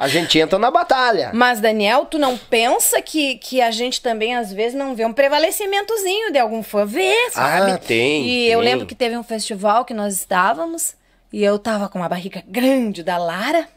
a gente entra na batalha. Mas, Daniel, tu não pensa que, que a gente também, às vezes, não vê um prevalecimentozinho de algum fã? Vê, ah, sabe? Ah, tem. E tem. eu lembro que teve um festival que nós estávamos e eu tava com uma barriga grande da Lara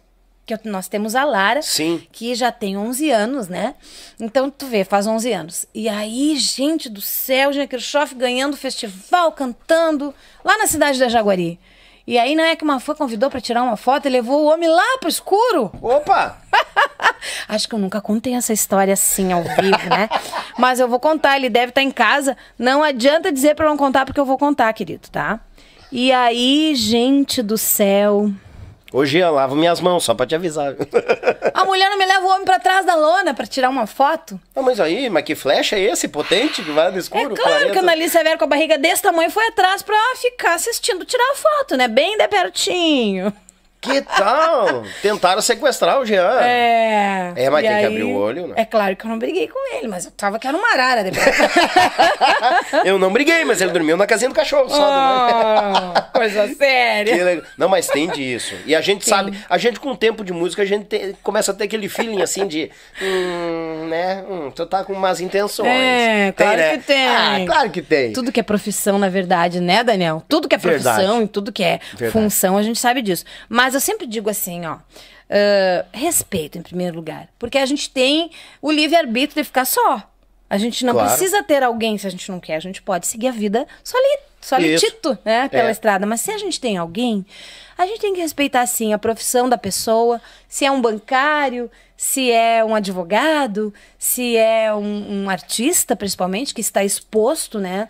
que nós temos a Lara, Sim. que já tem 11 anos, né? Então, tu vê, faz 11 anos. E aí, gente do céu, Jean Kirchhoff ganhando festival, cantando, lá na cidade da Jaguari. E aí não é que uma fã convidou para tirar uma foto e levou o homem lá pro escuro? Opa! Acho que eu nunca contei essa história assim ao vivo, né? Mas eu vou contar, ele deve estar tá em casa. Não adianta dizer para não contar porque eu vou contar, querido, tá? E aí, gente do céu, Hoje eu lavo minhas mãos, só pra te avisar. A mulher não me leva o homem pra trás da lona pra tirar uma foto? Não, mas aí, mas que flecha é esse potente que vai no é escuro? É claro que a Annalise Severo com a barriga desse tamanho foi atrás pra ficar assistindo tirar a foto, né? Bem de pertinho. Que tal? Tentaram sequestrar o Jean. É. É, mas tem aí, que abrir o olho, né? É claro que eu não briguei com ele, mas eu tava que era uma arara depois. eu não briguei, mas ele dormiu na casinha do cachorro, oh, só oh, Coisa séria. Que, não, mas tem disso. E a gente Sim. sabe, a gente com o tempo de música, a gente começa a ter aquele feeling assim de. Hum, né? Hum, tu tá com más intenções. É, tem, claro né? que tem. Ah, claro que tem. Tudo que é profissão, na verdade, né, Daniel? Tudo que é profissão verdade. e tudo que é verdade. função, a gente sabe disso. Mas mas eu sempre digo assim, ó. Uh, respeito em primeiro lugar. Porque a gente tem o livre-arbítrio de ficar só. A gente não claro. precisa ter alguém se a gente não quer. A gente pode seguir a vida solita solitito, né, pela é. estrada. Mas se a gente tem alguém, a gente tem que respeitar, sim, a profissão da pessoa. Se é um bancário, se é um advogado, se é um, um artista, principalmente, que está exposto, né?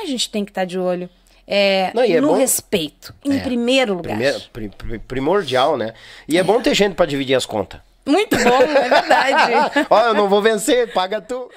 A gente tem que estar tá de olho é, Não, é no bom... respeito, em é. primeiro lugar. Primeiro, primordial, né? E é, bom é. ter gente para dividir as contas. Muito bom, é verdade. Ó, eu não vou vencer, paga tu.